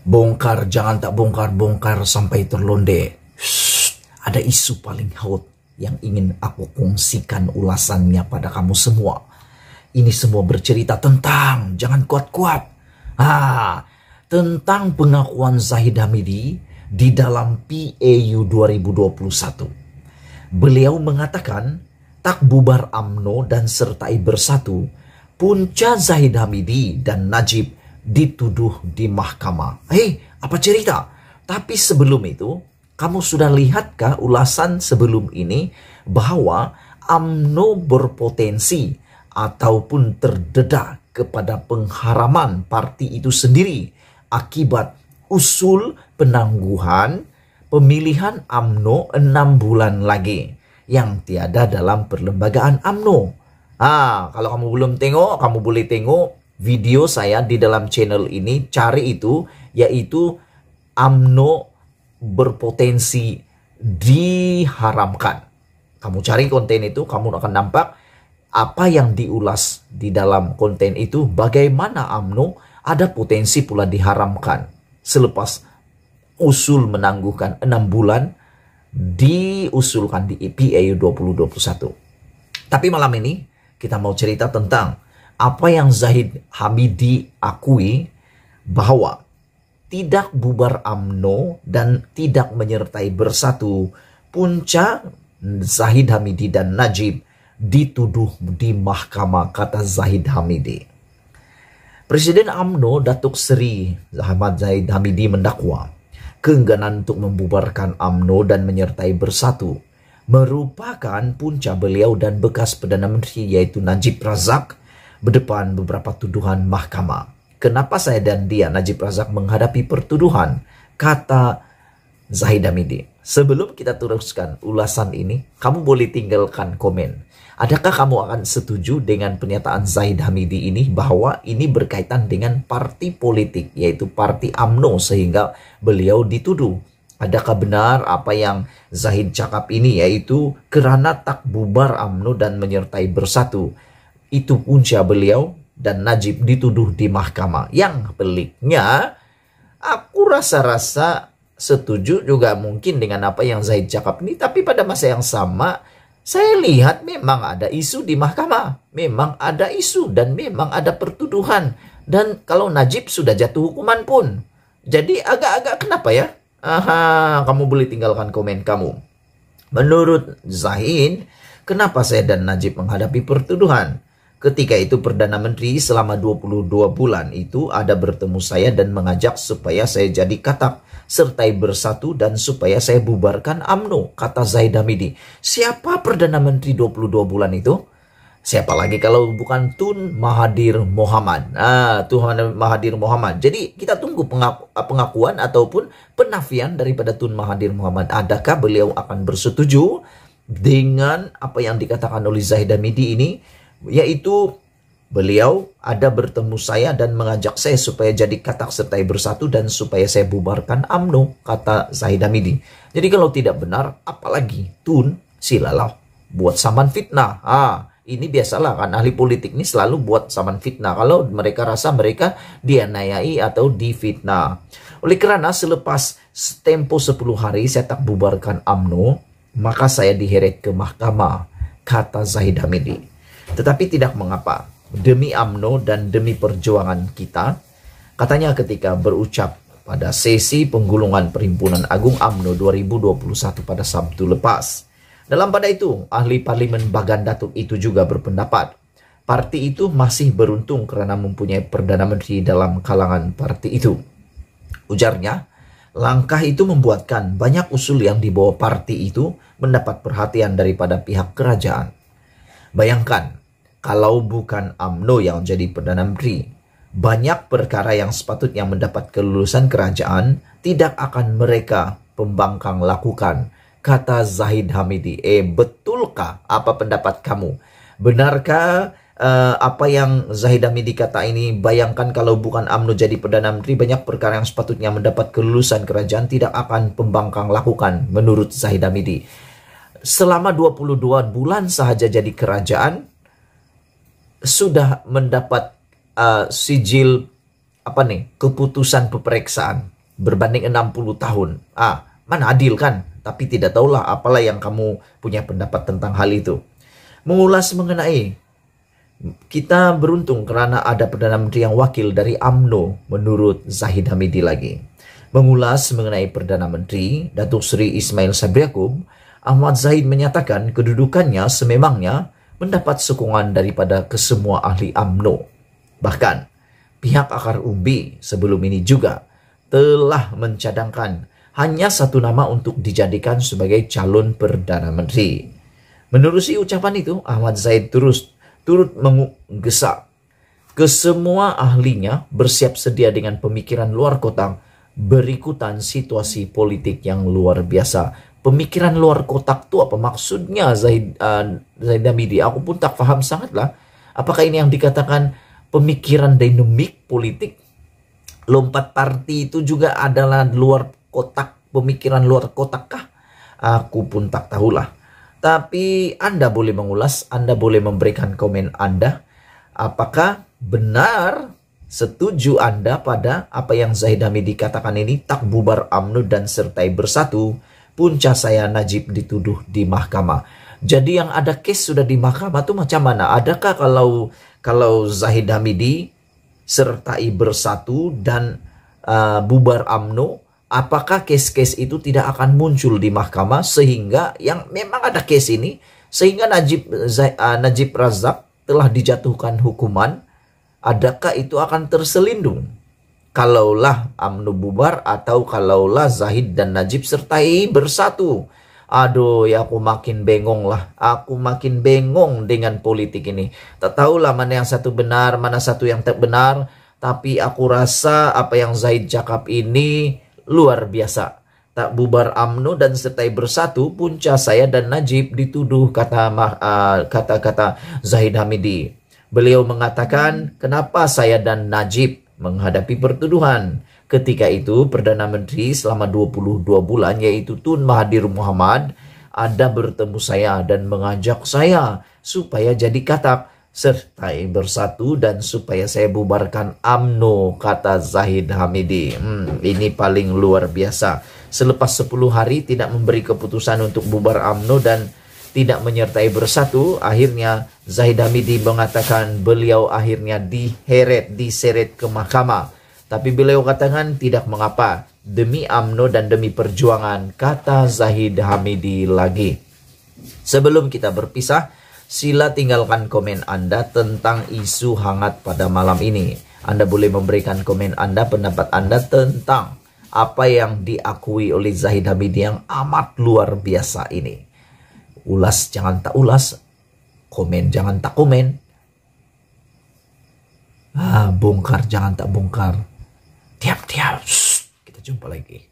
Bongkar, jangan tak bongkar-bongkar sampai terlonde. ada isu paling hot yang ingin aku kongsikan ulasannya pada kamu semua. Ini semua bercerita tentang, jangan kuat-kuat. Ah, tentang pengakuan Zahid Hamidi di dalam PAU 2021. Beliau mengatakan, tak bubar AMNO dan sertai bersatu, Punca Zahid Hamidi dan Najib dituduh di mahkamah. Hei, apa cerita? Tapi sebelum itu, kamu sudah lihatkah ulasan sebelum ini bahwa AMNO berpotensi ataupun terdedah kepada pengharaman parti itu sendiri akibat usul penangguhan pemilihan AMNO enam bulan lagi yang tiada dalam perlembagaan AMNO. Ah, kalau kamu belum tengok, kamu boleh tengok video saya di dalam channel ini cari itu yaitu AMNO berpotensi diharamkan. Kamu cari konten itu, kamu akan nampak apa yang diulas di dalam konten itu, bagaimana AMNO ada potensi pula diharamkan. Selepas usul menangguhkan enam bulan, diusulkan di EPA 2021. Tapi malam ini kita mau cerita tentang apa yang Zahid Hamidi akui bahwa tidak bubar AMNO dan tidak menyertai bersatu punca Zahid Hamidi dan Najib dituduh di mahkamah kata Zahid Hamidi. Presiden AMNO Datuk Seri Ahmad Zahid Hamidi mendakwa keengganan untuk membubarkan AMNO dan menyertai bersatu merupakan punca beliau dan bekas Perdana Menteri yaitu Najib Razak berdepan beberapa tuduhan mahkamah. Kenapa saya dan dia Najib Razak menghadapi pertuduhan? Kata Zahid Hamidi. Sebelum kita teruskan ulasan ini, kamu boleh tinggalkan komen. Adakah kamu akan setuju dengan pernyataan Zahid Hamidi ini bahwa ini berkaitan dengan parti politik, yaitu parti AMNO sehingga beliau dituduh Adakah benar apa yang Zahid cakap ini yaitu kerana tak bubar AMNO dan menyertai bersatu itu punca beliau dan Najib dituduh di mahkamah yang peliknya aku rasa-rasa setuju juga mungkin dengan apa yang Zaid cakap ini tapi pada masa yang sama saya lihat memang ada isu di mahkamah memang ada isu dan memang ada pertuduhan dan kalau Najib sudah jatuh hukuman pun jadi agak-agak kenapa ya aha kamu boleh tinggalkan komen kamu menurut Zaid kenapa saya dan Najib menghadapi pertuduhan Ketika itu Perdana Menteri selama 22 bulan itu ada bertemu saya dan mengajak supaya saya jadi katak serta bersatu dan supaya saya bubarkan AMNO, kata midi Siapa Perdana Menteri 22 bulan itu? Siapa lagi kalau bukan Tun mahadir Muhammad. Ah, Tuhan mahadir Muhammad. Jadi kita tunggu pengaku, pengakuan ataupun penafian daripada Tun mahadir Muhammad. Adakah beliau akan bersetuju dengan apa yang dikatakan oleh midi ini? yaitu beliau ada bertemu saya dan mengajak saya supaya jadi katak sertai bersatu dan supaya saya bubarkan AMNO, kata Zahid Hamidi. Jadi kalau tidak benar, apalagi tun silalah buat saman fitnah. Ah, ini biasalah kan ahli politik ini selalu buat saman fitnah kalau mereka rasa mereka dianiayai atau difitnah. Oleh karena selepas tempo 10 hari saya tak bubarkan AMNO, maka saya diheret ke mahkamah, kata Zahid Hamidi. Tetapi tidak mengapa, demi AMNO dan demi perjuangan kita, katanya ketika berucap pada sesi penggulungan Perhimpunan Agung AMNO 2021 pada Sabtu lepas. Dalam pada itu, ahli parlimen Bagan Datuk itu juga berpendapat parti itu masih beruntung karena mempunyai Perdana Menteri dalam kalangan parti itu. Ujarnya, langkah itu membuatkan banyak usul yang dibawa parti itu mendapat perhatian daripada pihak kerajaan. Bayangkan, kalau bukan AMNO yang jadi Perdana Menteri. Banyak perkara yang sepatutnya mendapat kelulusan kerajaan tidak akan mereka pembangkang lakukan. Kata Zahid Hamidi, eh betulkah apa pendapat kamu? Benarkah uh, apa yang Zahid Hamidi kata ini? Bayangkan kalau bukan AMNO jadi Perdana Menteri, banyak perkara yang sepatutnya mendapat kelulusan kerajaan tidak akan pembangkang lakukan menurut Zahid Hamidi. Selama 22 bulan sahaja jadi kerajaan, sudah mendapat uh, sijil apa nih keputusan pemeriksaan berbanding 60 tahun. Ah, mana adil kan? Tapi tidak tahulah apalah yang kamu punya pendapat tentang hal itu. Mengulas mengenai kita beruntung karena ada Perdana Menteri yang wakil dari AMNO menurut Zahid Hamidi lagi. Mengulas mengenai Perdana Menteri Datuk Seri Ismail Sabri Ahmad Zahid menyatakan kedudukannya sememangnya mendapat sokongan daripada kesemua ahli AMNO. Bahkan, pihak akar umbi sebelum ini juga telah mencadangkan hanya satu nama untuk dijadikan sebagai calon Perdana Menteri. Menerusi ucapan itu, Ahmad Zaid terus turut menggesa. Kesemua ahlinya bersiap sedia dengan pemikiran luar kotak berikutan situasi politik yang luar biasa pemikiran luar kotak itu apa maksudnya Zaid uh, Zaid Namidi? Aku pun tak paham sangatlah. Apakah ini yang dikatakan pemikiran dinamik politik? Lompat parti itu juga adalah luar kotak, pemikiran luar kotak kah? Aku pun tak tahulah. Tapi Anda boleh mengulas, Anda boleh memberikan komen Anda. Apakah benar setuju Anda pada apa yang Zahid Hamidi katakan ini tak bubar amnu dan sertai bersatu? punca saya Najib dituduh di mahkamah. Jadi yang ada case sudah di mahkamah itu macam mana? Adakah kalau kalau Zahid Hamidi sertai bersatu dan uh, bubar AMNO, apakah case-case itu tidak akan muncul di mahkamah sehingga yang memang ada case ini sehingga Najib uh, Najib Razak telah dijatuhkan hukuman, adakah itu akan terselindung? Kalaulah Amnu bubar atau kalaulah Zahid dan Najib sertai bersatu. Aduh ya aku makin bengong lah. Aku makin bengong dengan politik ini. Tak tahulah mana yang satu benar, mana satu yang tak benar. Tapi aku rasa apa yang Zaid cakap ini luar biasa. Tak bubar Amnu dan sertai bersatu, punca saya dan Najib dituduh kata kata-kata uh, Zahid Hamidi. Beliau mengatakan, kenapa saya dan Najib menghadapi pertuduhan. Ketika itu Perdana Menteri selama 22 bulan yaitu Tun Mahathir Muhammad ada bertemu saya dan mengajak saya supaya jadi katak serta bersatu dan supaya saya bubarkan AMNO kata Zahid Hamidi. Hmm, ini paling luar biasa. Selepas 10 hari tidak memberi keputusan untuk bubar AMNO dan tidak menyertai bersatu, akhirnya Zahid Hamidi mengatakan beliau akhirnya diheret, diseret ke mahkamah. Tapi beliau katakan tidak mengapa, demi AMNO dan demi perjuangan, kata Zahid Hamidi lagi. Sebelum kita berpisah, sila tinggalkan komen Anda tentang isu hangat pada malam ini. Anda boleh memberikan komen Anda, pendapat Anda tentang apa yang diakui oleh Zahid Hamidi yang amat luar biasa ini ulas jangan tak ulas, komen jangan tak komen, ah, bongkar jangan tak bongkar, tiap-tiap kita jumpa lagi.